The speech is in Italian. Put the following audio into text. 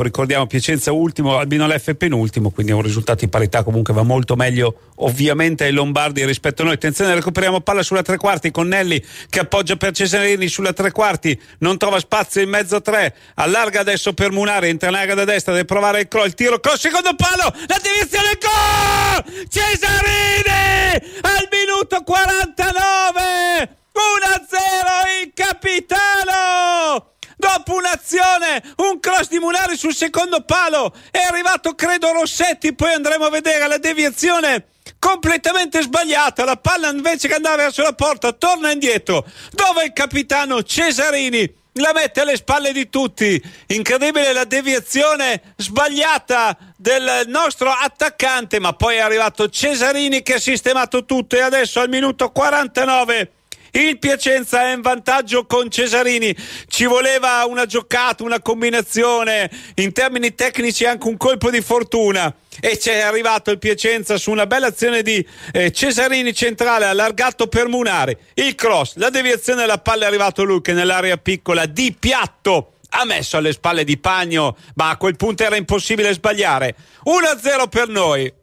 ricordiamo Piacenza ultimo, Albino Leff è penultimo, quindi è un risultato in parità comunque va molto meglio ovviamente ai Lombardi rispetto a noi. Attenzione, recuperiamo palla sulla tre quarti, con Nelli che appoggia per Cesarini sulla tre quarti, non trova spazio in mezzo a tre, allarga adesso per Munari, entra Naga da destra, deve provare il croll, il tiro col secondo palo, la divisione gol! Cesarini al minuto 49! 1-0 in capitale! Dopo un'azione, un cross di Munari sul secondo palo. È arrivato, credo, Rossetti. Poi andremo a vedere la deviazione completamente sbagliata. La palla invece che andare verso la porta torna indietro. Dove il capitano Cesarini la mette alle spalle di tutti. Incredibile la deviazione sbagliata del nostro attaccante, ma poi è arrivato Cesarini che ha sistemato tutto e adesso al minuto 49 il Piacenza è in vantaggio con Cesarini. Ci voleva una giocata, una combinazione, in termini tecnici anche un colpo di fortuna. E c'è arrivato il Piacenza su una bella azione di eh, Cesarini centrale, allargato per Munari. Il cross, la deviazione della palla è arrivato lui che nell'area piccola di piatto ha messo alle spalle di Pagno, ma a quel punto era impossibile sbagliare. 1-0 per noi.